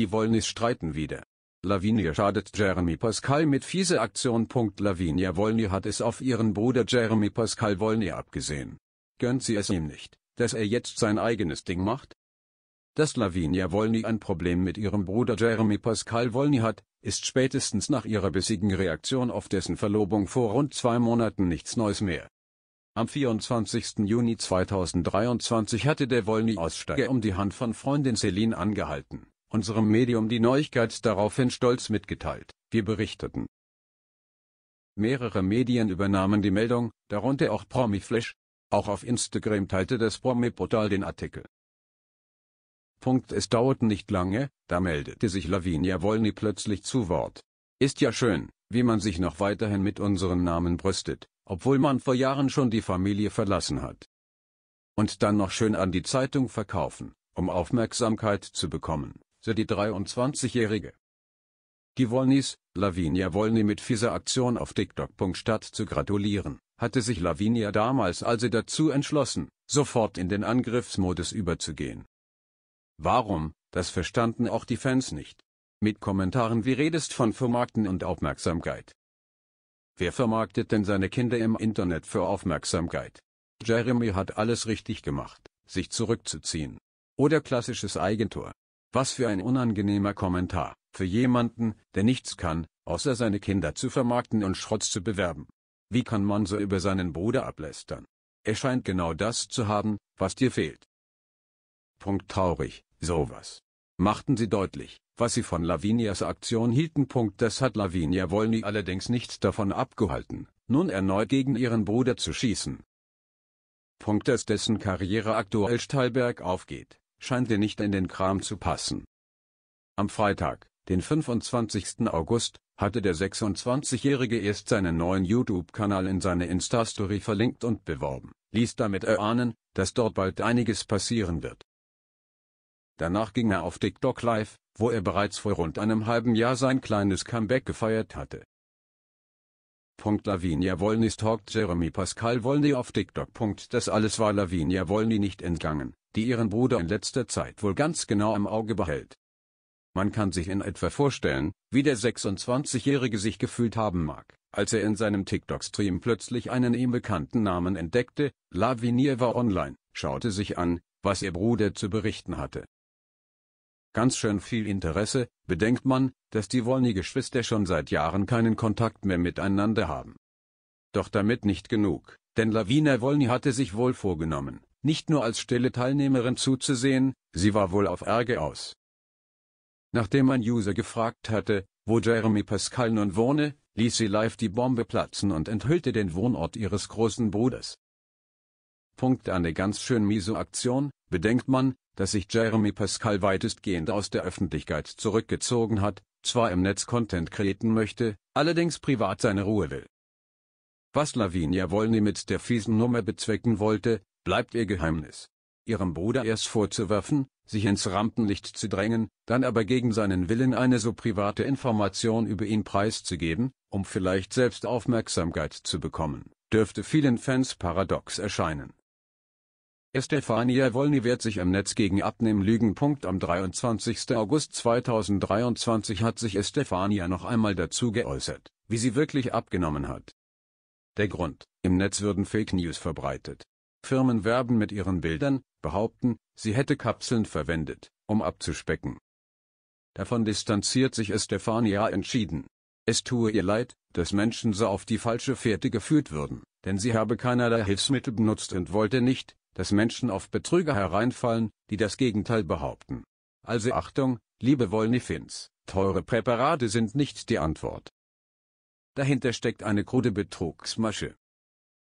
Die Wollnis streiten wieder. Lavinia schadet Jeremy Pascal mit fiese Aktion. Lavinia Wollny hat es auf ihren Bruder Jeremy Pascal Wollny abgesehen. Gönnt sie es ihm nicht, dass er jetzt sein eigenes Ding macht? Dass Lavinia Wollny ein Problem mit ihrem Bruder Jeremy Pascal Wollny hat, ist spätestens nach ihrer bissigen Reaktion auf dessen Verlobung vor rund zwei Monaten nichts Neues mehr. Am 24. Juni 2023 hatte der wollny aussteiger um die Hand von Freundin Celine angehalten unserem Medium die Neuigkeit daraufhin stolz mitgeteilt. Wir berichteten. Mehrere Medien übernahmen die Meldung, darunter auch Promiflash. Auch auf Instagram teilte das Promi-Portal den Artikel. Punkt. Es dauerte nicht lange, da meldete sich Lavinia Wolny plötzlich zu Wort. Ist ja schön, wie man sich noch weiterhin mit unserem Namen brüstet, obwohl man vor Jahren schon die Familie verlassen hat. Und dann noch schön an die Zeitung verkaufen, um Aufmerksamkeit zu bekommen so die 23-Jährige. Die Wollnis, Lavinia Wollny mit fieser Aktion auf TikTok. Statt zu gratulieren, hatte sich Lavinia damals also dazu entschlossen, sofort in den Angriffsmodus überzugehen. Warum, das verstanden auch die Fans nicht. Mit Kommentaren wie redest von Vermarkten und Aufmerksamkeit. Wer vermarktet denn seine Kinder im Internet für Aufmerksamkeit? Jeremy hat alles richtig gemacht, sich zurückzuziehen. Oder klassisches Eigentor. Was für ein unangenehmer Kommentar, für jemanden, der nichts kann, außer seine Kinder zu vermarkten und Schrott zu bewerben. Wie kann man so über seinen Bruder ablästern? Er scheint genau das zu haben, was dir fehlt. Punkt traurig, sowas. Machten sie deutlich, was sie von Lavinias Aktion hielten. Punkt das hat Lavinia Wolny allerdings nichts davon abgehalten, nun erneut gegen ihren Bruder zu schießen. Punkt dass dessen Karriere aktuell steil bergauf geht, scheint dir nicht in den Kram zu passen. Am Freitag, den 25. August, hatte der 26-Jährige erst seinen neuen YouTube-Kanal in seine Insta-Story verlinkt und beworben, ließ damit erahnen, dass dort bald einiges passieren wird. Danach ging er auf TikTok live, wo er bereits vor rund einem halben Jahr sein kleines Comeback gefeiert hatte Lavinia Wollny stalkt Jeremy Pascal Wollny auf TikTok. Das alles war Lavinia Wollny nicht entgangen, die ihren Bruder in letzter Zeit wohl ganz genau im Auge behält. Man kann sich in etwa vorstellen, wie der 26-Jährige sich gefühlt haben mag, als er in seinem TikTok-Stream plötzlich einen ihm bekannten Namen entdeckte, Lavinia war online, schaute sich an, was ihr Bruder zu berichten hatte. Ganz schön viel Interesse, bedenkt man, dass die Wolny-Geschwister schon seit Jahren keinen Kontakt mehr miteinander haben. Doch damit nicht genug, denn Lavina Wolny hatte sich wohl vorgenommen, nicht nur als stille Teilnehmerin zuzusehen, sie war wohl auf Ärger aus. Nachdem ein User gefragt hatte, wo Jeremy Pascal nun wohne, ließ sie live die Bombe platzen und enthüllte den Wohnort ihres großen Bruders. Punkt eine ganz schön miese Aktion, Bedenkt man, dass sich Jeremy Pascal weitestgehend aus der Öffentlichkeit zurückgezogen hat, zwar im Netz Content kreieren möchte, allerdings privat seine Ruhe will. Was Lavinia Wolny mit der fiesen Nummer bezwecken wollte, bleibt ihr Geheimnis. Ihrem Bruder erst vorzuwerfen, sich ins Rampenlicht zu drängen, dann aber gegen seinen Willen eine so private Information über ihn preiszugeben, um vielleicht selbst Aufmerksamkeit zu bekommen, dürfte vielen Fans paradox erscheinen. Estefania Wolny wehrt sich im Netz gegen Abnehmen Lügen. Am 23. August 2023 hat sich Estefania noch einmal dazu geäußert, wie sie wirklich abgenommen hat. Der Grund, im Netz würden Fake News verbreitet. Firmen werben mit ihren Bildern, behaupten, sie hätte Kapseln verwendet, um abzuspecken. Davon distanziert sich Estefania entschieden. Es tue ihr leid, dass Menschen so auf die falsche Fährte geführt würden, denn sie habe keinerlei Hilfsmittel benutzt und wollte nicht, dass Menschen auf Betrüger hereinfallen, die das Gegenteil behaupten. Also Achtung, liebe Wollnifins, teure Präparate sind nicht die Antwort. Dahinter steckt eine krude Betrugsmasche.